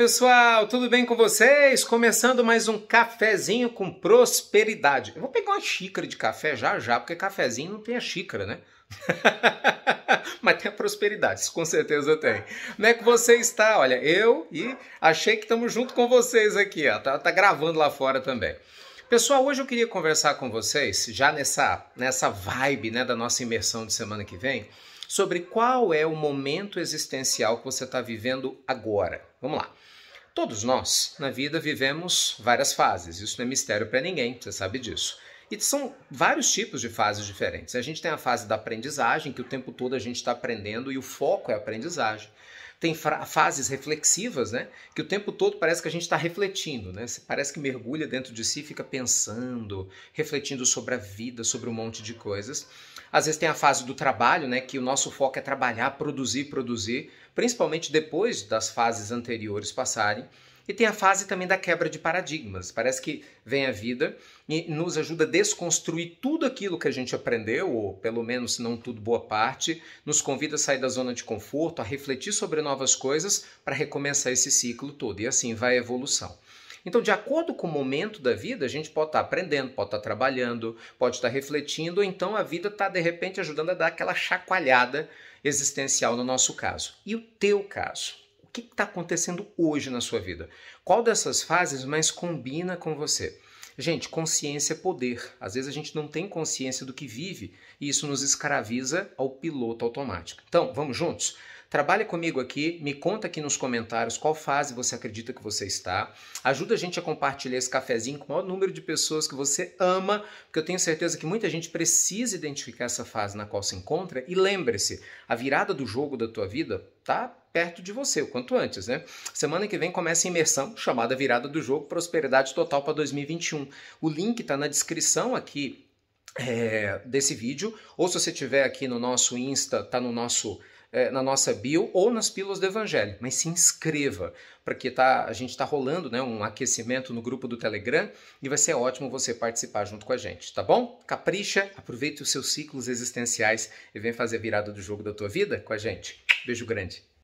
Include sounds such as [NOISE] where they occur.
Pessoal, tudo bem com vocês? Começando mais um cafezinho com prosperidade. Eu vou pegar uma xícara de café já já, porque cafezinho não tem a xícara, né? [LAUGHS] Mas tem a prosperidade, isso com certeza tem. Como é que você está? Olha, eu e achei que estamos junto com vocês aqui, ó. Tá, tá gravando lá fora também. Pessoal, hoje eu queria conversar com vocês, já nessa, nessa vibe né, da nossa imersão de semana que vem, sobre qual é o momento existencial que você está vivendo agora. Vamos lá. Todos nós, na vida, vivemos várias fases. Isso não é mistério para ninguém, você sabe disso. E são vários tipos de fases diferentes. A gente tem a fase da aprendizagem, que o tempo todo a gente está aprendendo e o foco é a aprendizagem. Tem fases reflexivas, né? Que o tempo todo parece que a gente está refletindo, né? Parece que mergulha dentro de si, fica pensando, refletindo sobre a vida, sobre um monte de coisas. Às vezes tem a fase do trabalho, né? Que o nosso foco é trabalhar, produzir, produzir, principalmente depois das fases anteriores passarem. E tem a fase também da quebra de paradigmas. Parece que vem a vida e nos ajuda a desconstruir tudo aquilo que a gente aprendeu, ou pelo menos, se não tudo, boa parte, nos convida a sair da zona de conforto, a refletir sobre novas coisas para recomeçar esse ciclo todo. E assim vai a evolução. Então, de acordo com o momento da vida, a gente pode estar aprendendo, pode estar trabalhando, pode estar refletindo, ou então a vida está, de repente, ajudando a dar aquela chacoalhada existencial no nosso caso. E o teu caso? que está acontecendo hoje na sua vida. Qual dessas fases mais combina com você? Gente, consciência é poder. Às vezes a gente não tem consciência do que vive e isso nos escraviza ao piloto automático. Então, vamos juntos? Trabalha comigo aqui, me conta aqui nos comentários qual fase você acredita que você está. Ajuda a gente a compartilhar esse cafezinho com o maior número de pessoas que você ama, porque eu tenho certeza que muita gente precisa identificar essa fase na qual se encontra. E lembre-se, a virada do jogo da tua vida tá perto de você, o quanto antes, né? Semana que vem começa a imersão chamada Virada do Jogo Prosperidade Total para 2021. O link está na descrição aqui é, desse vídeo, ou se você tiver aqui no nosso Insta, está no nosso é, na nossa bio ou nas pílulas do Evangelho, mas se inscreva, porque tá, a gente está rolando né, um aquecimento no grupo do Telegram e vai ser ótimo você participar junto com a gente, tá bom? Capricha, aproveite os seus ciclos existenciais e vem fazer a virada do jogo da tua vida com a gente. Beijo grande.